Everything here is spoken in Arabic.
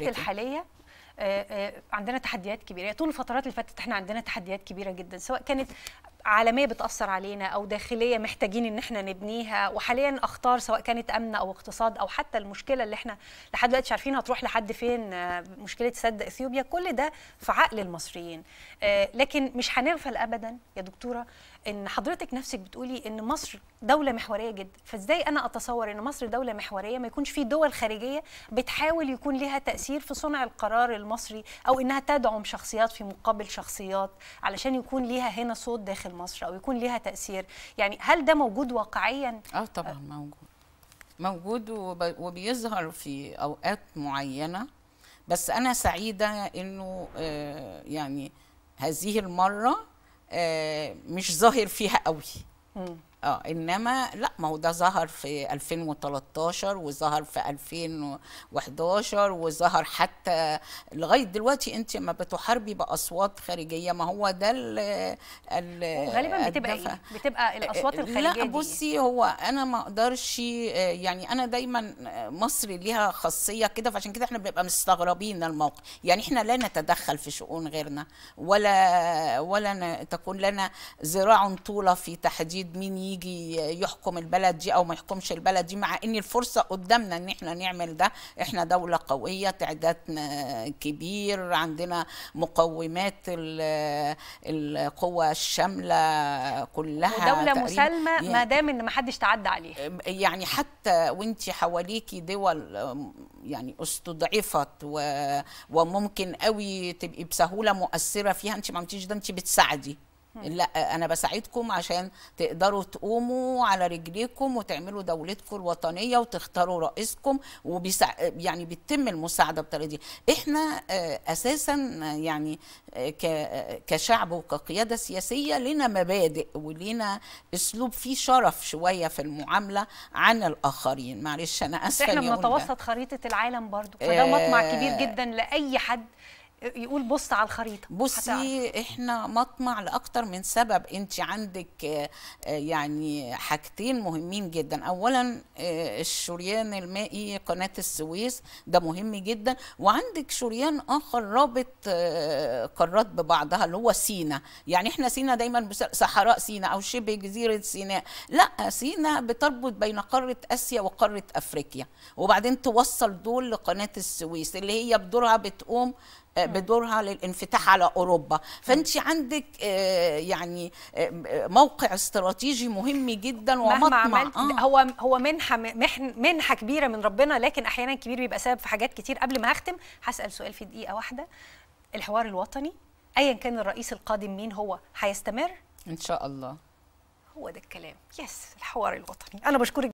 الحاليه آه، آه، عندنا تحديات كبيره طول الفترات اللي فاتت احنا عندنا تحديات كبيره جدا سواء كانت عالميه بتاثر علينا او داخليه محتاجين ان احنا نبنيها وحاليا اخطار سواء كانت امن او اقتصاد او حتى المشكله اللي احنا لحد دلوقتي مش عارفين هتروح لحد فين آه، مشكله سد اثيوبيا كل ده في عقل المصريين آه، لكن مش هنغفل ابدا يا دكتوره ان حضرتك نفسك بتقولي ان مصر دوله محوريه جدا فازاي انا اتصور ان مصر دوله محوريه ما يكونش في دول خارجيه بتحاول يكون لها تاثير في صنع القرار المصري او انها تدعم شخصيات في مقابل شخصيات علشان يكون ليها هنا صوت داخل داخل مصر او يكون ليها تاثير يعني هل ده موجود واقعيا اه طبعا موجود موجود وبيظهر في اوقات معينه بس انا سعيده انه آه، يعني هذه المره آه، مش ظاهر فيها قوي اه انما لا ما هو ده ظهر في 2013 وظهر في 2011 وظهر حتى لغايه دلوقتي انت ما بتحاربي باصوات خارجيه ما هو ده ال ال غالبا بتبقى ايه؟ بتبقى الاصوات آه، الخارجيه لا بصي هو انا ما اقدرش آه، يعني انا دايما آه، مصر ليها خاصيه كده فعشان كده احنا بنبقى مستغربين الموقف يعني احنا لا نتدخل في شؤون غيرنا ولا ولا تكون لنا ذراع طوله في تحديد مين يجي يحكم البلد دي او ما يحكمش البلد دي مع ان الفرصه قدامنا ان احنا نعمل ده احنا دوله قويه تعدادنا كبير عندنا مقومات القوه الشامله كلها ودوله مسالمه يعني ما دام ان ما حدش تعدى عليها يعني حتى وانت حواليكي دول يعني استضعفت و وممكن قوي تبقي بسهوله مؤثره فيها انت ما عملتيش ده انت بتساعدي لا انا بساعدكم عشان تقدروا تقوموا على رجليكم وتعملوا دولتكم الوطنيه وتختاروا رئيسكم وبيسع... يعني بتتم المساعده بالطريقه دي احنا آه، اساسا يعني آه، ك... آه، كشعب وكقياده سياسيه لنا مبادئ ولينا اسلوب فيه شرف شويه في المعامله عن الاخرين معلش انا اسفه احنا بنتوسط خريطه العالم برضو فده مطمع كبير جدا لاي حد يقول بص على الخريطه بصي هتعرف. احنا مطمع لاكثر من سبب انت عندك آه، آه، يعني حاجتين مهمين جدا اولا آه، الشريان المائي قناه السويس ده مهم جدا وعندك شريان اخر رابط قارات ببعضها اللي هو سينا يعني احنا سينا دايما صحراء سينا او شبه جزيره سيناء لا سينا بتربط بين قاره اسيا وقاره افريقيا وبعدين توصل دول لقناه السويس اللي هي بدورها بتقوم آه، بدورها للانفتاح على اوروبا فانت عندك آه، يعني آه، موقع استراتيجي مهم جدا ومطمع مهما عملت آه. هو هو منحه منحه كبيره من ربنا لكن احيانا كبير بيبقى سبب في حاجات كتير قبل ما هختم هسال سؤال في دقيقه واحده الحوار الوطني ايا كان الرئيس القادم مين هو هيستمر ان شاء الله هو ده الكلام يس الحوار الوطني انا بشكرك